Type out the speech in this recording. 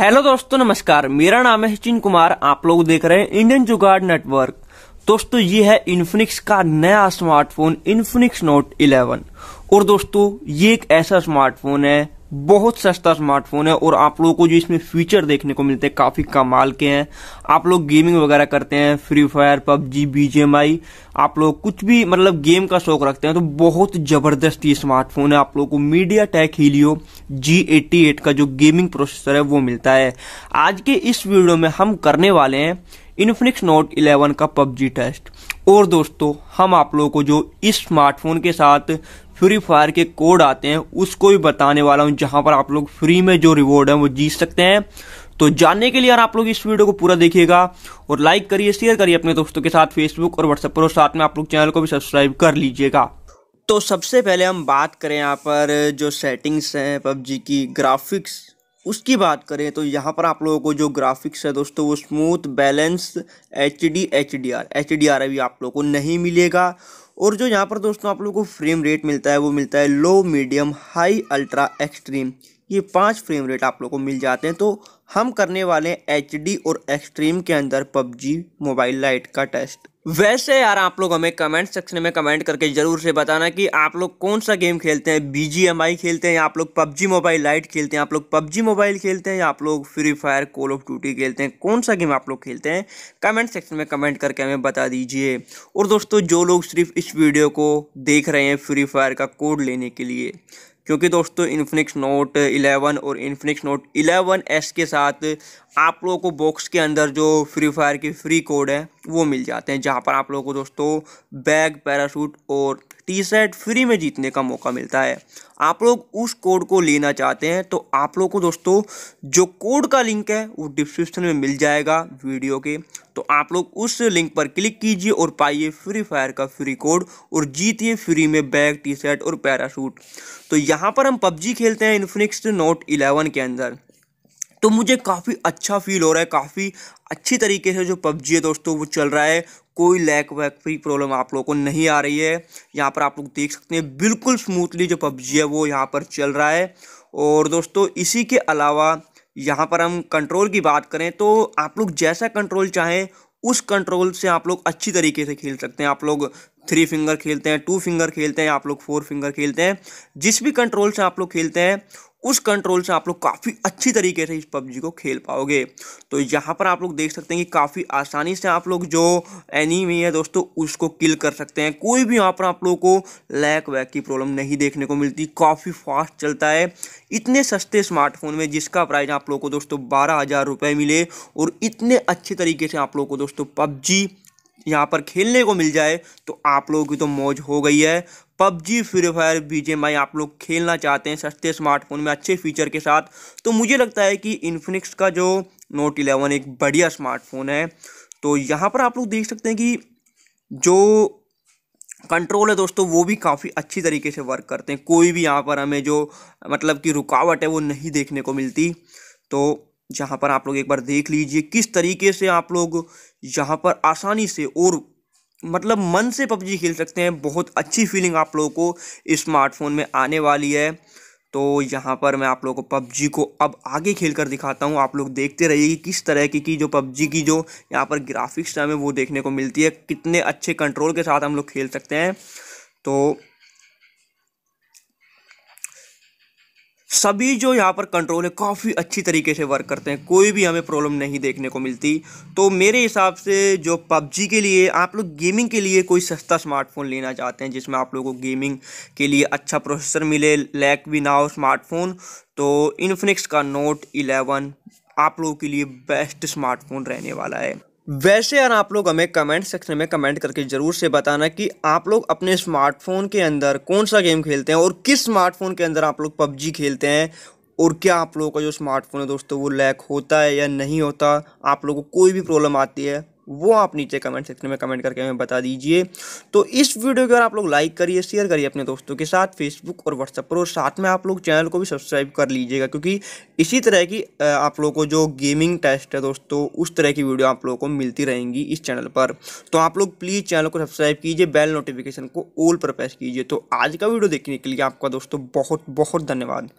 hello दोस्तों नमस्कार मेरा नाम है सचिन कुमार आप लोग देख रहे हैं इंडियन जुगाड़ नेटवर्क दोस्तों ये है इन्फिनिक्स का नया स्मार्टफोन इन्फिनिक्स नोट 11 और दोस्तों ये एक ऐसा स्मार्टफोन है बहुत सस्ता स्मार्टफोन है और आप लोगों को जो इसमें फीचर देखने को मिलते हैं काफ़ी कमाल के हैं आप लोग गेमिंग वगैरह करते हैं फ्री फायर पबजी बीजेएमआई आप लोग कुछ भी मतलब गेम का शौक रखते हैं तो बहुत ज़बरदस्त ये स्मार्टफोन है आप लोगों को media tech Helio G eighty eight का जो गेमिंग प्रोसेसर है वो मिलता है आज के इस वीडियो में हम करने वाले हैं इन्फिनिक्स नोट इलेवन का पबजी टेस्ट और दोस्तों हम आप लोगों को जो इस स्मार्टफोन के साथ फ्री फायर के कोड आते हैं उसको भी बताने वाला हूँ जहां पर आप लोग फ्री में जो रिवॉर्ड है वो जीत सकते हैं तो जानने के लिए यार आप लोग इस वीडियो को पूरा देखिएगा और लाइक करिए शेयर करिए अपने दोस्तों के साथ फेसबुक और व्हाट्सएप पर और साथ में आप लोग चैनल को भी सब्सक्राइब कर लीजिएगा तो सबसे पहले हम बात करें यहाँ पर जो सेटिंग्स हैं पबजी की ग्राफिक्स उसकी बात करें तो यहाँ पर आप लोगों को जो ग्राफिक्स है दोस्तों वो smooth balance H D H D R H D R अभी आप लोगों को नहीं मिलेगा और जो यहाँ पर दोस्तों आप लोगों को फ्रेम रेट मिलता है वो मिलता है low medium high ultra extreme ये पांच फ्रेम रेट आप लोगों को मिल जाते हैं तो हम करने वाले हैं एच और एक्सट्रीम के अंदर पबजी मोबाइल लाइट का टेस्ट वैसे यार आप लोग हमें कमेंट सेक्शन में कमेंट करके ज़रूर से बताना कि आप लोग कौन सा गेम खेलते हैं बी जी एम आई खेलते हैं या आप लोग पबजी मोबाइल लाइट खेलते हैं आप लोग पबजी मोबाइल खेलते हैं या आप लोग free fire call of duty खेलते हैं कौन सा गेम आप लोग खेलते हैं कमेंट सेक्शन में कमेंट करके हमें बता दीजिए और दोस्तों जो लोग सिर्फ इस वीडियो को देख रहे हैं फ्री फायर का कोड लेने के लिए क्योंकि दोस्तों इन्फिनिक्स नोट 11 और इन्फिनिक्स नोट 11 एस के साथ आप लोगों को बॉक्स के अंदर जो फ्री फायर के फ्री कोड है वो मिल जाते हैं जहाँ पर आप लोगों को दोस्तों बैग पैराशूट और टी शर्ट फ्री में जीतने का मौका मिलता है आप लोग उस कोड को लेना चाहते हैं तो आप लोग को दोस्तों जो कोड का लिंक है वो डिस्क्रिप्शन में मिल जाएगा वीडियो के तो आप लोग उस लिंक पर क्लिक कीजिए और पाइए फ्री फायर का फ्री कोड और जीतिए फ्री में बैग टी शर्ट और पैराशूट तो यहाँ पर हम पबजी खेलते हैं इन्फिनिक्स नोट इलेवन के अंदर तो मुझे काफ़ी अच्छा फील हो रहा है काफ़ी अच्छी तरीके से जो पबजी है दोस्तों वो चल रहा है कोई लैक वैक की प्रॉब्लम आप लोगों को नहीं आ रही है यहाँ पर आप लोग देख सकते हैं बिल्कुल स्मूथली जो पबजी है वो यहाँ पर चल रहा है और दोस्तों इसी के अलावा यहाँ पर हम कंट्रोल की बात करें तो आप लोग जैसा कंट्रोल चाहें उस कंट्रोल से आप लोग अच्छी तरीके से खेल सकते हैं आप लोग थ्री फिंगर खेलते हैं टू फिंगर खेलते हैं आप लोग फोर फिंगर खेलते हैं जिस भी कंट्रोल से आप लोग खेलते हैं उस कंट्रोल से आप लोग काफ़ी अच्छी तरीके से इस पबजी को खेल पाओगे तो यहाँ पर आप लोग देख सकते हैं कि काफ़ी आसानी से आप लोग जो एनिमी है दोस्तों उसको किल कर सकते हैं कोई भी यहाँ पर आप लोग को लैक वैक की प्रॉब्लम नहीं देखने को मिलती काफ़ी फास्ट चलता है इतने सस्ते स्मार्टफोन में जिसका प्राइस आप लोग को दोस्तों बारह हज़ार रुपये मिले और इतने अच्छे तरीके से आप लोग को दोस्तों पबजी यहाँ पर खेलने को मिल जाए तो आप लोगों की तो मौज हो गई है पबजी फ्री फायर माई आप लोग खेलना चाहते हैं सस्ते स्मार्टफोन में अच्छे फीचर के साथ तो मुझे लगता है कि इन्फिनिक्स का जो नोट इलेवन एक बढ़िया स्मार्टफोन है तो यहाँ पर आप लोग देख सकते हैं कि जो कंट्रोल है दोस्तों वो भी काफ़ी अच्छी तरीके से वर्क करते हैं कोई भी यहाँ पर हमें जो मतलब कि रुकावट है वो नहीं देखने को मिलती तो जहाँ पर आप लोग एक बार देख लीजिए किस तरीके से आप लोग यहाँ पर आसानी से और मतलब मन से पबजी खेल सकते हैं बहुत अच्छी फीलिंग आप लोगों को स्मार्टफोन में आने वाली है तो यहाँ पर मैं आप लोगों को पबजी को अब आगे खेल कर दिखाता हूँ आप लोग देखते रहिए कि किस तरह की कि जो पबजी की जो यहाँ पर ग्राफिक्स हमें वो देखने को मिलती है कितने अच्छे कंट्रोल के साथ हम लोग खेल सकते हैं तो सभी जो यहाँ पर कंट्रोल है काफ़ी अच्छी तरीके से वर्क करते हैं कोई भी हमें प्रॉब्लम नहीं देखने को मिलती तो मेरे हिसाब से जो पबजी के लिए आप लोग गेमिंग के लिए कोई सस्ता स्मार्टफोन लेना चाहते हैं जिसमें आप लोगों को गेमिंग के लिए अच्छा प्रोसेसर मिले लैक भी ना हो स्मार्टफोन तो इन्फिनिक्स का नोट इलेवन आप लोगों के लिए बेस्ट स्मार्टफोन रहने वाला है वैसे यार आप लोग हमें कमेंट सेक्शन में कमेंट करके ज़रूर से बताना कि आप लोग अपने स्मार्टफोन के अंदर कौन सा गेम खेलते हैं और किस स्मार्टफोन के अंदर आप लोग पबजी खेलते हैं और क्या आप लोगों का जो स्मार्टफोन है दोस्तों वो लैक होता है या नहीं होता आप लोगों को कोई भी प्रॉब्लम आती है वो आप नीचे कमेंट सेक्शन में कमेंट करके हमें बता दीजिए तो इस वीडियो के अगर आप लोग लाइक करिए शेयर करिए अपने दोस्तों के साथ फेसबुक और व्हाट्सएप पर और साथ में आप लोग चैनल को भी सब्सक्राइब कर लीजिएगा क्योंकि इसी तरह की आप लोग को जो गेमिंग टेस्ट है दोस्तों उस तरह की वीडियो आप लोगों को मिलती रहेंगी इस चैनल पर तो आप लोग प्लीज़ चैनल को सब्सक्राइब कीजिए बेल नोटिफिकेशन को ऑल पर प्रेस कीजिए तो आज का वीडियो देखने के लिए आपका दोस्तों बहुत बहुत धन्यवाद